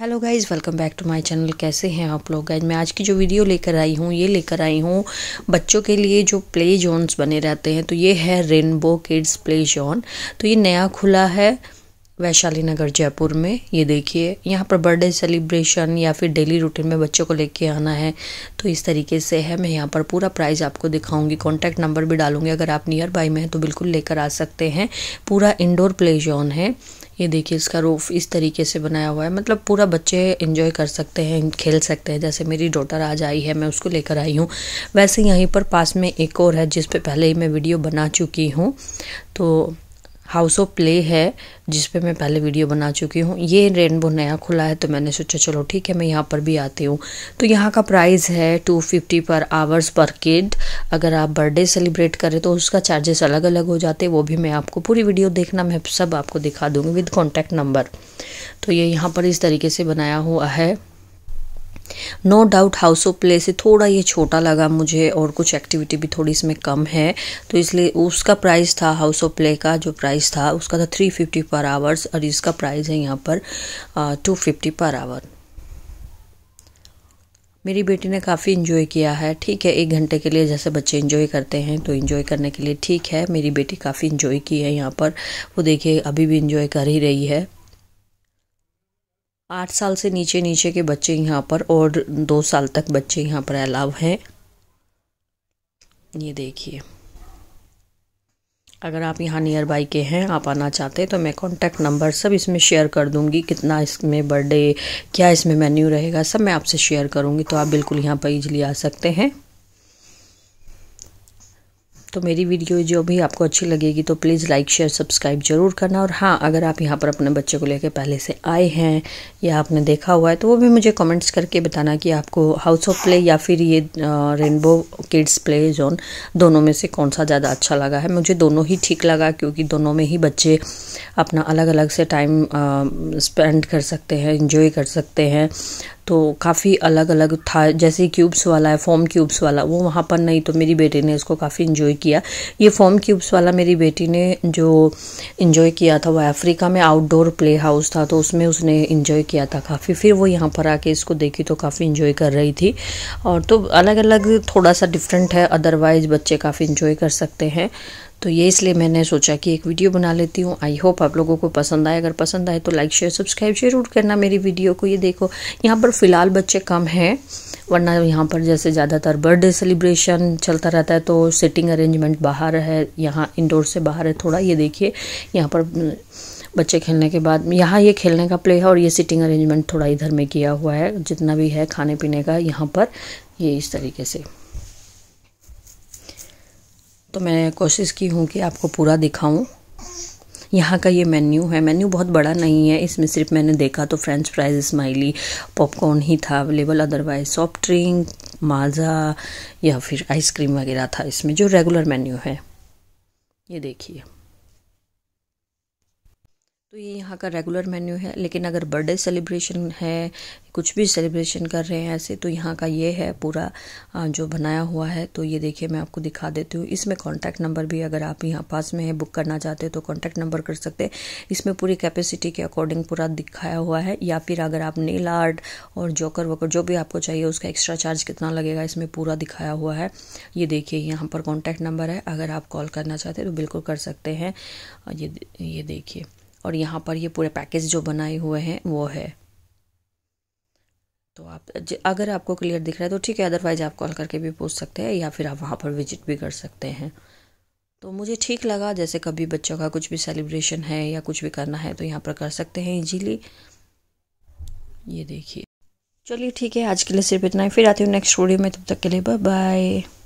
hello guys welcome back to my channel कैसे हैं आप लोग गाइज मैं आज की जो वीडियो लेकर आई हूँ ये लेकर आई हूँ बच्चों के लिए जो प्ले जोन्स बने रहते हैं तो ये है रेनबो किड्स प्ले जोन तो ये नया खुला है वैशाली नगर जयपुर में ये देखिए यहाँ पर बर्थडे सेलिब्रेशन या फिर डेली रूटीन में बच्चों को लेके आना है तो इस तरीके से है मैं यहाँ पर पूरा प्राइस आपको दिखाऊंगी कॉन्टैक्ट नंबर भी डालूंगी अगर आप नियर बाई में हैं तो बिल्कुल लेकर आ सकते हैं पूरा इंडोर प्ले जोन है ये देखिए इसका रूफ इस तरीके से बनाया हुआ है मतलब पूरा बच्चे इन्जॉय कर सकते हैं खेल सकते हैं जैसे मेरी डॉटर आज आई है मैं उसको लेकर आई हूँ वैसे यहीं पर पास में एक और है जिस पर पहले ही मैं वीडियो बना चुकी हूँ तो हाउस ऑफ प्ले है जिस पे मैं पहले वीडियो बना चुकी हूँ ये रेनबो नया खुला है तो मैंने सोचा चलो ठीक है मैं यहाँ पर भी आती हूँ तो यहाँ का प्राइस है two fifty per hours per kid अगर आप बर्थडे सेलिब्रेट करें तो उसका चार्जेस अलग अलग हो जाते वो भी मैं आपको पूरी वीडियो देखना मैं सब आपको दिखा दूँगी विद कॉन्टैक्ट नंबर तो ये यहाँ पर इस तरीके से बनाया हुआ है no doubt House of Play से थोड़ा ये छोटा लगा मुझे और कुछ एक्टिविटी भी थोड़ी इसमें कम है तो इसलिए उसका प्राइस था हाउस ऑफ प्ले का जो प्राइस था उसका था थ्री फिफ्टी पर आवर्स और इसका प्राइस है यहाँ पर टू फिफ्टी पर आवर मेरी बेटी ने काफ़ी इन्जॉय किया है ठीक है एक घंटे के लिए जैसे बच्चे इन्जॉय करते हैं तो इन्जॉय करने के लिए ठीक है मेरी बेटी काफ़ी इन्जॉय की है यहाँ पर वो देखिए अभी भी इन्जॉय कर ही रही है आठ साल से नीचे नीचे के बच्चे यहाँ पर और दो साल तक बच्चे यहाँ पर अलाव हैं ये देखिए अगर आप यहाँ नियर बाई के हैं आप आना चाहते हैं तो मैं कॉन्टैक्ट नंबर सब इसमें शेयर कर दूँगी कितना इसमें बर्थडे क्या इसमें मेन्यू रहेगा सब मैं आपसे शेयर करूँगी तो आप बिल्कुल यहाँ पर ईजिली आ सकते हैं तो मेरी वीडियो जो भी आपको अच्छी लगेगी तो प्लीज़ लाइक शेयर सब्सक्राइब जरूर करना और हाँ अगर आप यहाँ पर अपने बच्चे को लेकर पहले से आए हैं या आपने देखा हुआ है तो वो भी मुझे कमेंट्स करके बताना कि आपको हाउस ऑफ प्ले या फिर ये रेनबो किड्स प्ले जोन दोनों में से कौन सा ज़्यादा अच्छा लगा है मुझे दोनों ही ठीक लगा क्योंकि दोनों में ही बच्चे अपना अलग अलग से टाइम स्पेंड कर सकते हैं इन्जॉय कर सकते हैं तो काफ़ी अलग अलग था जैसे क्यूब्स वाला है फॉर्म क्यूब्स वाला वो वहाँ पर नहीं तो मेरी बेटी ने इसको काफ़ी इन्जॉय किया ये फॉर्म क्यूब्स वाला मेरी बेटी ने जो इन्जॉय किया था वो अफ्रीका में आउटडोर प्ले हाउस था तो उसमें उसने इन्जॉय किया था काफ़ी फिर वो यहाँ पर आके इसको देखी तो काफ़ी इन्जॉय कर रही थी और तो अलग अलग थोड़ा सा डिफरेंट है अदरवाइज़ बच्चे काफ़ी इन्जॉय कर सकते हैं तो ये इसलिए मैंने सोचा कि एक वीडियो बना लेती हूँ आई होप आप लोगों को पसंद आए अगर पसंद आए तो लाइक शेयर सब्सक्राइब जरूर करना मेरी वीडियो को ये देखो यहाँ पर फ़िलहाल बच्चे कम हैं वरना यहाँ पर जैसे ज़्यादातर बर्थडे सेलिब्रेशन चलता रहता है तो सिटिंग अरेंजमेंट बाहर है यहाँ इंडोर से बाहर है थोड़ा ये देखिए यहाँ पर बच्चे खेलने के बाद यहाँ ये खेलने का प्ले है और ये सिटिंग अरेंजमेंट थोड़ा इधर में किया हुआ है जितना भी है खाने पीने का यहाँ पर ये इस तरीके से तो मैं कोशिश की हूँ कि आपको पूरा दिखाऊँ यहाँ का ये मेन्यू है मेन्यू बहुत बड़ा नहीं है इसमें सिर्फ मैंने देखा तो फ्रेंच फ्राइज स्माइली पॉपकॉर्न ही था available otherwise soft drink Maaza या फिर आइसक्रीम वगैरह था इसमें जो रेगुलर मेन्यू है ये देखिए तो ये यहाँ का रेगुलर मेन्यू है लेकिन अगर बर्थडे सेलिब्रेशन है कुछ भी सेलिब्रेशन कर रहे हैं ऐसे तो यहाँ का ये है पूरा जो बनाया हुआ है तो ये देखिए मैं आपको दिखा देती हूँ इसमें कॉन्टैक्ट नंबर भी अगर आप यहाँ पास में है बुक करना चाहते हैं तो कॉन्टैक्ट नंबर कर सकते हैं इसमें पूरी कैपेसिटी के अकॉर्डिंग पूरा दिखाया हुआ है या फिर अगर आप नील आर्ट और जोकर वोकर जो भी आपको चाहिए उसका एक्स्ट्रा चार्ज कितना लगेगा इसमें पूरा दिखाया हुआ है ये देखिए यहाँ पर कॉन्टैक्ट नंबर है अगर आप कॉल करना चाहते हैं तो बिल्कुल कर सकते हैं ये ये देखिए और यहाँ पर ये पूरे पैकेज जो बनाए हुए हैं वो है तो आप अगर आपको क्लियर दिख रहा है तो ठीक है अदरवाइज आप कॉल करके भी पूछ सकते हैं या फिर आप वहाँ पर विजिट भी कर सकते हैं तो मुझे ठीक लगा जैसे कभी बच्चों का कुछ भी सेलिब्रेशन है या कुछ भी करना है तो यहाँ पर कर सकते हैं इजीली ये देखिए चलिए ठीक है आज के लिए सिर्फ इतना ही फिर आती हूँ नेक्स्ट स्टूडियो में तब तक के लिए बाय बाय